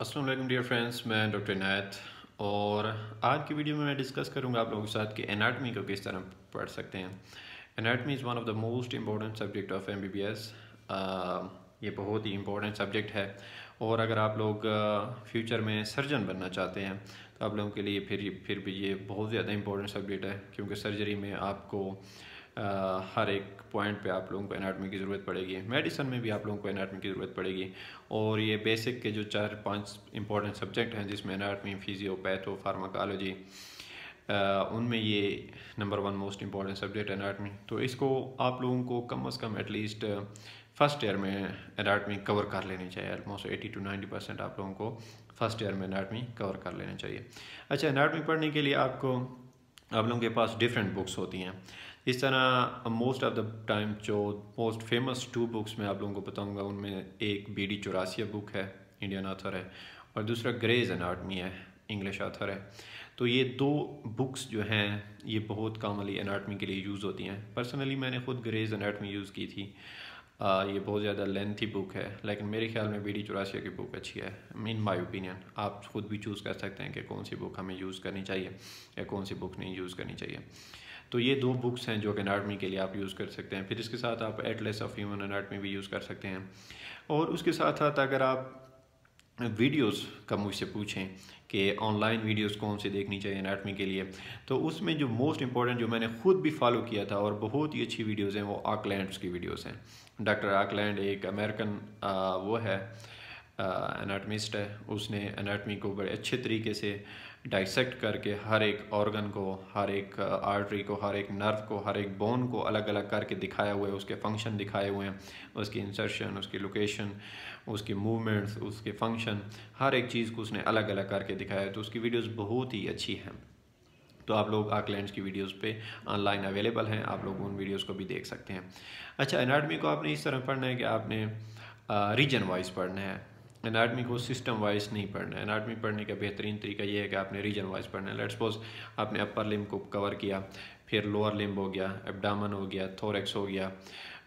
Aslam dear friends मैं doctor Inayat और आज की वीडियो में मैं डिस्कस करूंगा आप लोगों के साथ कि एनाटमी को किस तरह पढ़ सकते हैं anatomy is one of the most important subject of M B B S ये बहुत ही इम्पोर्टेंट सब्जेक्ट है और अगर आप लोग फ्यूचर uh, में सर्जन बनना चाहते हैं तो आप लोगों के लिए फिर फिर भी ये बहुत ज़्यादा इम्पोर्टेंट सब्जेक्ट है क्योंकि सर्जरी में आपको uh, हर एक पॉइंट पे आप लोगों को एनाटमी की ज़रूरत पड़ेगी मेडिसन में भी आप लोगों को एनाटमी की ज़रूरत पड़ेगी और ये बेसिक के जो चार पांच इंपॉर्टेंट सब्जेक्ट हैं जिसमें एनाटमी फिजियो पैथो फार्माकोलॉजी उनमें ये number one most important subject anatomy तो इसको आप लोगों को come as come at least first year में एनाटमी कवर कर लेनी चाहिए almost eighty to ninety percent आप लोगों को फर्स्ट ईयर में एनाटमी कवर कर लेनी चाहिए अच्छा एनाटमी पढ़ने के लिए आपको आप लोगों के पास डिफरेंट बुक्स होती हैं इस तरह मोस्ट ऑफ द टाइम जो मोस्ट फेमस टू बुक्स मैं आप लोगों को बताऊंगा उनमें एक बी डी चौरासिया बुक है इंडियन आथर है और दूसरा ग्रेज एनाटमी है इंग्लिश आथर है तो ये दो बुक्स जो हैं ये बहुत कामली एनाटमी के लिए यूज़ होती हैं पर्सनली मैंने ख़ुद ग्रेज एनाटमी यूज़ की थी आ, uh, ये बहुत ज़्यादा लेंथी बुक है लेकिन मेरे ख्याल में बी डी चौरासिया की बुक अच्छी है इन माई ओपिनियन आप खुद भी चूज़ कर सकते हैं कि कौन सी बुक हमें यूज़ करनी चाहिए या कौन सी बुक नहीं यूज़ करनी चाहिए तो ये दो बुक्स हैं जो कि के लिए आप यूज़ कर सकते हैं फिर इसके साथ आप एटलेस ऑफ ह्यूमन अनाटमी भी यूज़ कर सकते हैं और उसके साथ साथ अगर आप वीडियोस का मुझसे पूछें कि ऑनलाइन वीडियोस कौन से देखनी चाहिए अनाटमी के लिए तो उसमें जो मोस्ट इंपॉर्टेंट जो मैंने खुद भी फॉलो किया था और बहुत ही अच्छी वीडियोस हैं वो आकलैंड्स की वीडियोस हैं डॉक्टर आकलैंड एक अमेरिकन वो है एनाटमिस्ट है उसने एनाटमी को बड़े अच्छे तरीके से डाइसेक्ट करके हर एक ऑर्गन को हर एक आर्टरी को हर एक नर्व को हर एक बोन को अलग अलग करके दिखाया हुआ है उसके फंक्शन दिखाए हुए हैं उसकी इंसर्शन उसकी लोकेशन उसके मूवमेंट्स उसके फंक्शन हर एक चीज़ को उसने अलग अलग करके दिखाया है तो उसकी वीडियोज़ बहुत ही अच्छी हैं तो आप लोग आकलैंड की वीडियोस पे ऑनलाइन अवेलेबल हैं आप लोग उन वीडियोस को भी देख सकते हैं अच्छा एनाटमी को आपने इस तरह पढ़ना है कि आपने रीजन वाइज पढ़ना है एनाटमी को सिस्टम वाइज नहीं पढ़ना है एनाटमी पढ़ने का बेहतरीन तरीका ये है कि आपने रीजन वाइज पढ़ना है लेट सपोज आपने अपर लिम्ब को कवर किया फिर लोअर लिम्ब हो गया एबडामन हो गया थोरेक्स हो गया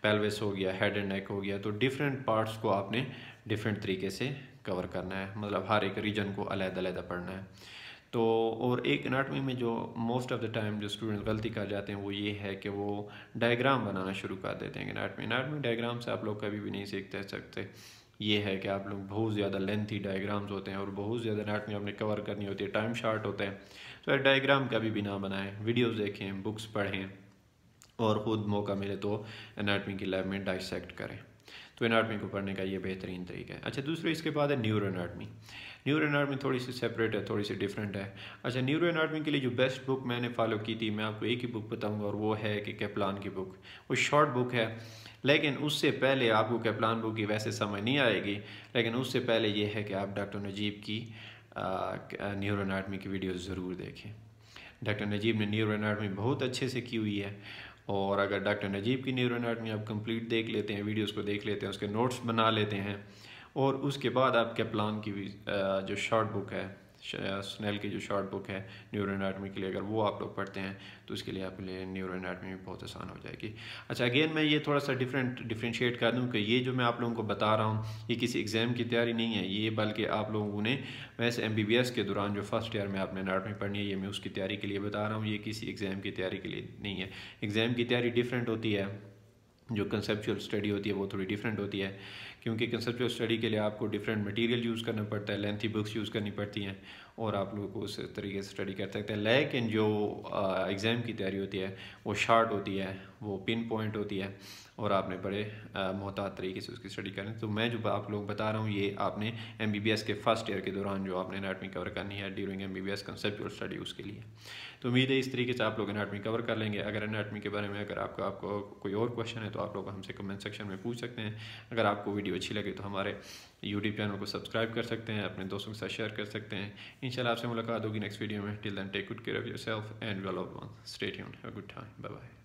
पेल्विस हो गया हेड एंड नेक हो गया तो डिफरेंट पार्ट्स को आपने डिफरेंट तरीके से कवर करना है मतलब हर एक रीजन को अलहदा पढ़ना है तो और एक अनाटमी में जो मोस्ट ऑफ़ द टाइम जो स्टूडेंट गलती कर जाते हैं वो ये है कि वो डायग्राम बनाना शुरू कर देते हैं अनाटमी अनाटमी डायग्राम से आप लोग कभी भी नहीं सीख सकते ये है कि आप लोग बहुत ज़्यादा लेंथी डायग्राम्स होते हैं और बहुत ज़्यादा एनाटमी आपने कवर करनी होती है टाइम शार्ट होता है तो डायग्राम का भी बिना बनाएं वीडियोज़ देखें बुक्स पढ़ें और ख़ुद मौका मिले तो एनाटमी की लैब में डाइसेक्ट करें तो एनाटमी को पढ़ने का ये बेहतरीन तरीका है अच्छा दूसरे इसके बाद है न्यूरो एनाटमी न्यूरो एनाटमी थोड़ी सी सेपरेट है थोड़ी सी डिफरेंट है अच्छा न्यूरो एनाटमी के लिए जो बेस्ट बुक मैंने फॉलो की थी मैं आपको एक ही बुक बताऊँगा और वो है कि कैप्लान की बुक वो शॉर्ट बुक है लेकिन उससे पहले आपको कैप्लान बुक की वैसे समझ नहीं आएगी लेकिन उससे पहले ये है कि आप डॉक्टर नजीब की न्यूरो एनाटमी की वीडियो ज़रूर देखें डॉक्टर नजीब ने न्यूरो एनाटमी बहुत अच्छे से की हुई है और अगर डॉक्टर नजीब की न्यूरो एनाटमी आप कंप्लीट देख लेते हैं वीडियोस को देख लेते हैं उसके नोट्स बना लेते हैं और उसके बाद आपके प्लान की जो शॉर्ट बुक है स्नेल की जो शॉर्ट बुक है न्यूरो एनाटमी के लिए अगर वो आप लोग पढ़ते हैं तो इसके लिए आपके लिए न्यूरो एनाटमी भी बहुत आसान हो जाएगी अच्छा अगेन मैं ये थोड़ा सा डिफरेंट डिफ्रेंशिएट कर दूँ कि ये जो मैं आप लोगों को बता रहा हूँ ये किसी एग्ज़ाम की तैयारी नहीं है ये बल्कि आप लोगों ने वैसे एम बी बी एस के दौरान जो फर्स्ट ईयर में आपने एनाटमी पढ़नी है ये मैं उसकी तैयारी के लिए बता रहा हूँ ये किसी एग्ज़ाम की तैयारी के लिए नहीं है एग्ज़ाम की तैयारी डिफरेंट होती है जो कंसेप्चुअल स्टडी होती है वो थोड़ी डिफरेंट होती है क्योंकि कंसेप्चुअल स्टडी के लिए आपको डिफरेंट मटेरियल यूज़ करना पड़ता है लेंथी बुक्स यूज़ करनी पड़ती हैं और आप लोग उस तरीके से स्टडी कर सकते हैं लेकिन जो एग्ज़ाम की तैयारी होती है वो शार्ट होती है वो पिन पॉइंट होती है और आपने बड़े मोहतात तरीके से उसकी स्टडी करनी तो मैं जो आप लोग बता रहा हूँ ये आपने एम बी बी एस के फर्स्ट ईयर के दौरान जो आपने अनाटमी कवर करनी है during M B B S conceptual study उसके लिए तो उम्मीद है इस तरीके से आप लोग अनाटमी कवर कर लेंगे अगर अनाटमी के बारे में अगर आपको आपको कोई और क्वेश्चन है तो आप लोग हमसे कमेंट सेक्शन में पूछ सकते हैं अगर आपको वीडियो अच्छी लगे तो हमारे यूट्यूब चैनल को सब्सक्राइब कर सकते हैं अपने दोस्तों के साथ शेयर कर सकते हैं इनशाला आपसे मुलाकात होगी नेक्स्ट वीडियो में till then take good care of your self and well of one state have good time bye bye